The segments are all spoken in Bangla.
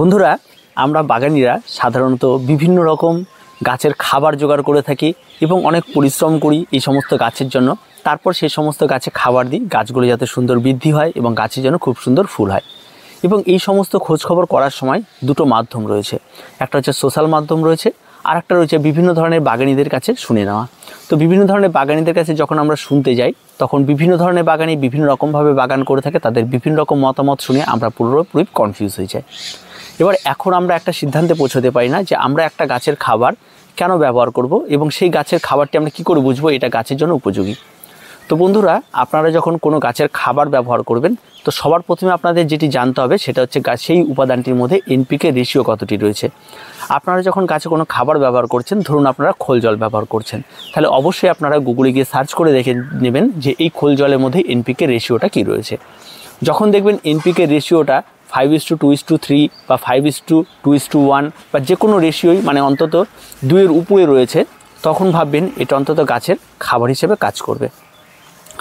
বন্ধুরা আমরা বাগানিরা সাধারণত বিভিন্ন রকম গাছের খাবার জোগাড় করে থাকি এবং অনেক পরিশ্রম করি এই সমস্ত গাছের জন্য তারপর সেই সমস্ত গাছে খাবার দিই গাছগুলো যাতে সুন্দর বৃদ্ধি হয় এবং গাছে যেন খুব সুন্দর ফুল হয় এবং এই সমস্ত খোঁজখবর করার সময় দুটো মাধ্যম রয়েছে একটা হচ্ছে সোশ্যাল মাধ্যম রয়েছে আর একটা রয়েছে বিভিন্ন ধরনের বাগানিদের কাছে শুনে নেওয়া তো বিভিন্ন ধরনের বাগানিদের কাছে যখন আমরা শুনতে যাই তখন বিভিন্ন ধরনের বাগানি বিভিন্ন রকমভাবে বাগান করে থাকে তাদের বিভিন্ন রকম মতামত শুনে আমরা পুরোপুরি কনফিউজ হয়ে যাই এবার এখন আমরা একটা সিদ্ধান্তে পৌঁছতে পারি না যে আমরা একটা গাছের খাবার কেন ব্যবহার করব এবং সেই গাছের খাবারটি আমরা কি করে বুঝবো এটা গাছের জন্য উপযোগী তো বন্ধুরা আপনারা যখন কোনো গাছের খাবার ব্যবহার করবেন তো সবার প্রথমে আপনাদের যেটি জানতে হবে সেটা হচ্ছে গাছ সেই উপাদানটির মধ্যে এনপিকে রেশিও কতটি রয়েছে আপনারা যখন গাছে কোনো খাবার ব্যবহার করছেন ধরুন আপনারা খোল জল ব্যবহার করছেন তাহলে অবশ্যই আপনারা গুগলে গিয়ে সার্চ করে দেখে নেবেন যে এই খোল জলের মধ্যে এনপিকে রেশিওটা কি রয়েছে যখন দেখবেন এনপিকে রেশিওটা five is to two is to three বা five is to two is to one বা যে কোনো রেশিওই মানে অন্তত দুইয়ের উপরে রয়েছে তখন ভাববেন এটা অন্তত গাছের খাবার হিসেবে কাজ করবে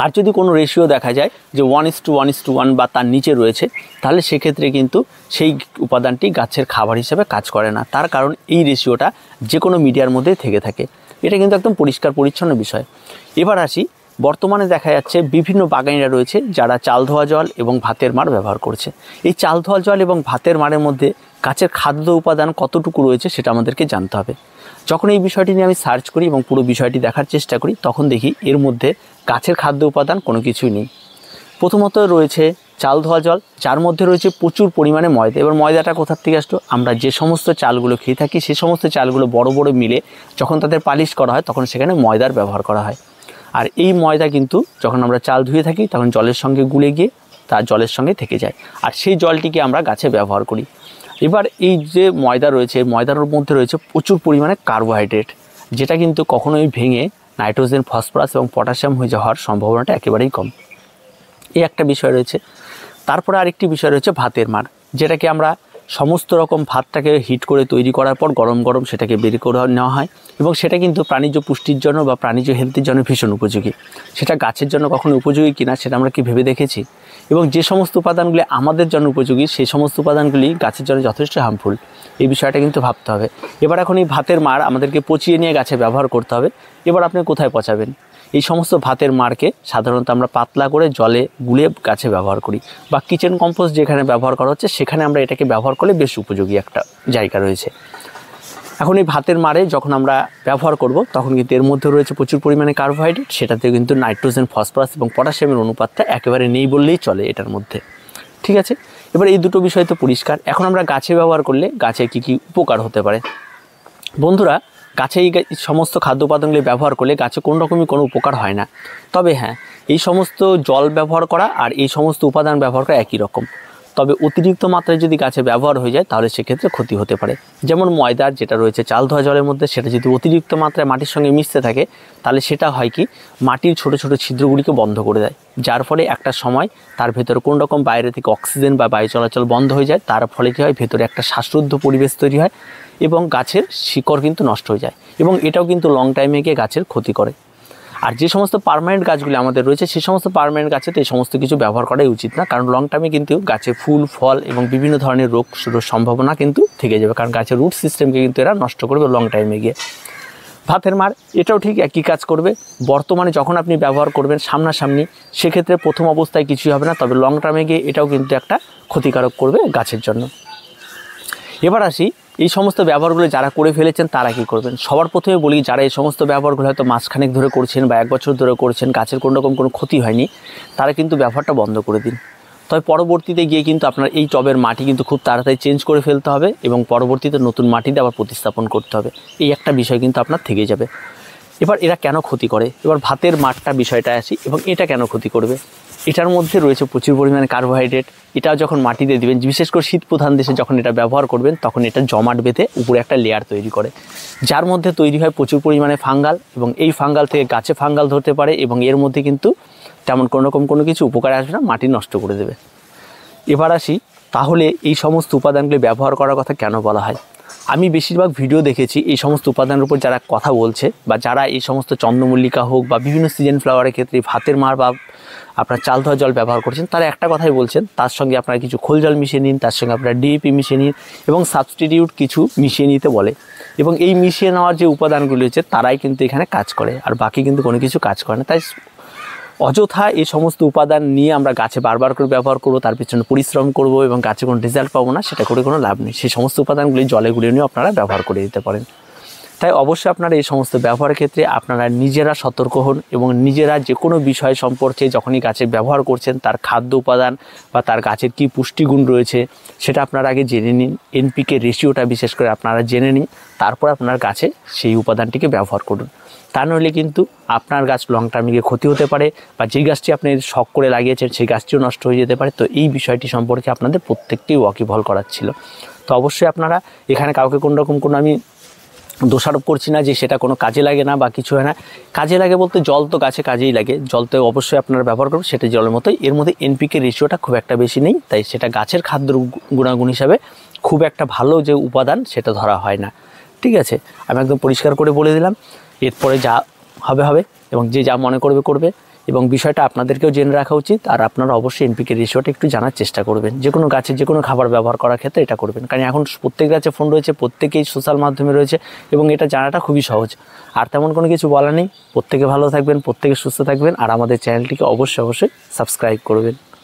আর যদি কোনো রেশিও দেখা যায় যে one is to one is to one বা তার নিচে রয়েছে তাহলে সেক্ষেত্রে কিন্তু সেই উপাদানটি গাছের খাবার হিসেবে কাজ করে না তার কারণ এই রেশিওটা যে কোনো মিডিয়ার মধ্যে থেকে থাকে এটা কিন্তু একদম পরিষ্কার পরিচ্ছন্ন বিষয় এবার আসি বর্তমানে দেখা যাচ্ছে বিভিন্ন বাগানিরা রয়েছে যারা চাল ধোয়া জল এবং ভাতের মার ব্যবহার করছে এই চাল ধোয়া জল এবং ভাতের মারের মধ্যে গাছের খাদ্য উপাদান কতটুকু রয়েছে সেটা আমাদেরকে জানতে হবে যখন এই বিষয়টি নিয়ে আমি সার্চ করি এবং পুরো বিষয়টি দেখার চেষ্টা করি তখন দেখি এর মধ্যে গাছের খাদ্য উপাদান কোনো কিছুই নেই প্রথমত রয়েছে চাল ধোয়া জল যার মধ্যে রয়েছে প্রচুর পরিমাণে ময়দা এবার ময়দাটা কোথার থেকে আসতো আমরা যে সমস্ত চালগুলো খেয়ে থাকি সে সমস্ত চালগুলো বড় বড় মিলে যখন তাদের পালিশ করা হয় তখন সেখানে ময়দার ব্যবহার করা হয় আর এই ময়দা কিন্তু যখন আমরা চাল ধুয়ে থাকি তখন জলের সঙ্গে গুলে গিয়ে তা জলের সঙ্গে থেকে যায় আর সেই জলটিকে আমরা গাছে ব্যবহার করি এবার এই যে ময়দা রয়েছে ময়দার মধ্যে রয়েছে প্রচুর পরিমাণে কার্বোহাইড্রেট যেটা কিন্তু কখনোই ভেঙে নাইট্রোজেন ফসফরাস এবং পটাশিয়াম হয়ে যাওয়ার সম্ভাবনাটা একেবারেই কম এই একটা বিষয় রয়েছে তারপরে আরেকটি বিষয় রয়েছে ভাতের মার যেটাকে আমরা সমস্ত রকম ভাতটাকে হিট করে তৈরি করার পর গরম গরম সেটাকে বের করে নেওয়া হয় এবং সেটা কিন্তু প্রাণীজ পুষ্টির জন্য বা প্রাণীজ হেলথের জন্য ভীষণ উপযোগী সেটা গাছের জন্য কখনো উপযোগী কিনা সেটা আমরা কি ভেবে দেখেছি এবং যে সমস্ত উপাদানগুলি আমাদের জন্য উপযোগী সেই সমস্ত উপাদানগুলি গাছের জন্য যথেষ্ট হার্মফুল এই বিষয়টা কিন্তু ভাবতে হবে এবার এখন এই ভাতের মার আমাদেরকে পচিয়ে নিয়ে গাছে ব্যবহার করতে হবে এবার আপনি কোথায় পচাবেন এই সমস্ত ভাতের মারকে সাধারণত আমরা পাতলা করে জলে গুলে গাছে ব্যবহার করি বা কিচেন কম্পোস্ট যেখানে ব্যবহার করা হচ্ছে সেখানে আমরা এটাকে ব্যবহার করলে বেশ উপযোগী একটা জায়গা রয়েছে এখন এই ভাতের মারে যখন আমরা ব্যবহার করব তখন কিন্তু এর মধ্যে রয়েছে প্রচুর পরিমাণে কার্বোহাইড্রেট সেটাতে কিন্তু নাইট্রোজেন ফসফরাস এবং পটাশিয়ামের অনুপাতটা একেবারে নেই বললেই চলে এটার মধ্যে ঠিক আছে এবার এই দুটো বিষয় তো পরিষ্কার এখন আমরা গাছে ব্যবহার করলে গাছের কী কী উপকার হতে পারে বন্ধুরা গাছে এই সমস্ত খাদ্য উপাদানগুলি ব্যবহার করলে গাছে কোনো রকমই কোনো উপকার হয় না তবে হ্যাঁ এই সমস্ত জল ব্যবহার করা আর এই সমস্ত উপাদান ব্যবহার করা একই রকম তবে অতিরিক্ত মাত্রায় যদি গাছে ব্যবহার হয়ে যায় তাহলে সেক্ষেত্রে ক্ষতি হতে পারে যেমন ময়দার যেটা রয়েছে চাল ধোয়া জলের মধ্যে সেটা যদি অতিরিক্ত মাত্রায় মাটির সঙ্গে মিশতে থাকে তাহলে সেটা হয় কি মাটির ছোট ছোট ছিদ্রগুলিকে বন্ধ করে দেয় যার ফলে একটা সময় তার ভেতরে কোনো রকম বাইরে থেকে অক্সিজেন বা বায়ু চলাচল বন্ধ হয়ে যায় তার ফলে কী হয় ভেতরে একটা শ্বাসরুদ্ধ পরিবেশ তৈরি হয় এবং গাছের শিকড় কিন্তু নষ্ট হয়ে যায় এবং এটাও কিন্তু লং টাইমে গিয়ে গাছের ক্ষতি করে আর যে সমস্ত পারমানেন্ট গাছগুলি আমাদের রয়েছে সে সমস্ত পারমানেন্ট গাছে তো এই সমস্ত কিছু ব্যবহার করাই উচিত না কারণ লং টার্মে কিন্তু গাছে ফুল ফল এবং বিভিন্ন ধরনের রোগ শুরুর সম্ভাবনা কিন্তু থেকে যাবে কারণ গাছের রুট সিস্টেমকে কিন্তু এরা নষ্ট করবে লং টাইমে গিয়ে ভাতের মার এটাও ঠিক একই কাজ করবে বর্তমানে যখন আপনি ব্যবহার করবেন সামনাসামনি সেক্ষেত্রে প্রথম অবস্থায় কিছুই হবে না তবে লং টার্মে গিয়ে এটাও কিন্তু একটা ক্ষতিকারক করবে গাছের জন্য এবার আসি এই সমস্ত ব্যবহারগুলো যারা করে ফেলেছেন তারা কী করবেন সবার প্রথমে বলি যারা এই সমস্ত ব্যবহারগুলো হয়তো মাসখানেক ধরে করছেন বা এক বছর ধরে করছেন গাছের কোনো রকম কোনো ক্ষতি হয়নি তারা কিন্তু ব্যবহারটা বন্ধ করে দিন তবে পরবর্তীতে গিয়ে কিন্তু আপনার এই টবের মাটি কিন্তু খুব তাড়াতাড়ি চেঞ্জ করে ফেলতে হবে এবং পরবর্তীতে নতুন মাটিতে আবার প্রতিস্থাপন করতে হবে এই একটা বিষয় কিন্তু আপনার থেকে যাবে এবার এরা কেন ক্ষতি করে এবার ভাতের মাঠটা বিষয়টা আসি এবং এটা কেন ক্ষতি করবে এটার মধ্যে রয়েছে প্রচুর পরিমাণে কার্বোহাইড্রেট এটা যখন মাটিতে দিবেন বিশেষ করে শীত প্রধান দেশে যখন এটা ব্যবহার করবেন তখন এটা জমাট বেঁধে উপরে একটা লেয়ার তৈরি করে যার মধ্যে তৈরি হয় প্রচুর পরিমাণে ফাঙ্গাল এবং এই ফাঙ্গাল থেকে গাছে ফাঙ্গাল ধরতে পারে এবং এর মধ্যে কিন্তু তেমন কোনো রকম কোনো কিছু উপকারে আসবে না মাটি নষ্ট করে দেবে এবার আসি তাহলে এই সমস্ত উপাদানগুলি ব্যবহার করার কথা কেন বলা হয় আমি বেশিরভাগ ভিডিও দেখেছি এই সমস্ত উপাদানের উপর যারা কথা বলছে বা যারা এই সমস্ত চন্দ্রমল্লিকা হোক বা বিভিন্ন সিজন ফ্লাওয়ারের ক্ষেত্রে ভাতের মার বা আপনার চাল ধোয়া জল ব্যবহার করছেন তারা একটা কথাই বলছেন তার সঙ্গে আপনারা কিছু খোল জল মিশিয়ে নিন তার সঙ্গে আপনারা ডিএপি মিশিয়ে নিন এবং সাবস্টিটিউট কিছু মিশিয়ে নিতে বলে এবং এই মিশিয়ে নেওয়ার যে উপাদানগুলি হচ্ছে তারাই কিন্তু এখানে কাজ করে আর বাকি কিন্তু কোনো কিছু কাজ করে না তাই অযথা এই সমস্ত উপাদান নিয়ে আমরা গাছে বারবার করে ব্যবহার করবো তার পিছনে পরিশ্রম করব এবং গাছে কোনো রেজাল্ট পাবো না সেটা করে কোনো লাভ নেই সেই সমস্ত উপাদানগুলি জলে গুলিয়ে নিয়ে আপনারা ব্যবহার করে দিতে পারেন তাই অবশ্যই আপনারা এই সমস্ত ব্যবহারের ক্ষেত্রে আপনারা নিজেরা সতর্ক হন এবং নিজেরা যে কোনো বিষয় সম্পর্কে যখনই গাছের ব্যবহার করছেন তার খাদ্য উপাদান বা তার গাছের কি পুষ্টিগুণ রয়েছে সেটা আপনারা আগে জেনে নিন এনপিকে রেশিওটা বিশেষ করে আপনারা জেনে নিন তারপর আপনার গাছে সেই উপাদানটিকে ব্যবহার করুন তা নইলে কিন্তু আপনার গাছ লং টার্মে গিয়ে ক্ষতি হতে পারে বা যে গাছটি আপনি শখ করে লাগিয়েছেন সেই গাছটিও নষ্ট হয়ে যেতে পারে তো এই বিষয়টি সম্পর্কে আপনাদের প্রত্যেকটি ওয়াকিভল করার ছিল তো অবশ্যই আপনারা এখানে কাউকে কোনো রকম কোনো আমি দোষারোপ করছি না যে সেটা কোনো কাজে লাগে না বা কিছু হয় না কাজে লাগে বলতে জল তো গাছে কাজেই লাগে জল তো অবশ্যই আপনারা ব্যবহার করবেন সেটা জলের মতোই এর মধ্যে এনপিকে রেশিওটা খুব একটা বেশি নেই তাই সেটা গাছের খাদ্য গুণাগুণ হিসাবে খুব একটা ভালো যে উপাদান সেটা ধরা হয় না ঠিক আছে আমি একদম পরিষ্কার করে বলে দিলাম এরপরে যা হবে হবে এবং যে যা মনে করবে করবে এবং বিষয়টা আপনাদেরকেও জেনে রাখা উচিত আর আপনারা অবশ্যই এনপিকে রেশিওটা একটু জানার চেষ্টা করবেন যে কোনো গাছে যে কোনো খাবার ব্যবহার করার ক্ষেত্রে এটা করবেন কারণ এখন প্রত্যেক গাছে ফোন রয়েছে প্রত্যেকেই সোশ্যাল মাধ্যমে রয়েছে এবং এটা জানাটা খুবই সহজ আর তেমন কোনো কিছু বলা নেই প্রত্যেকে ভালো থাকবেন প্রত্যেকে সুস্থ থাকবেন আর আমাদের চ্যানেলটিকে অবশ্যই অবশ্যই সাবস্ক্রাইব করবেন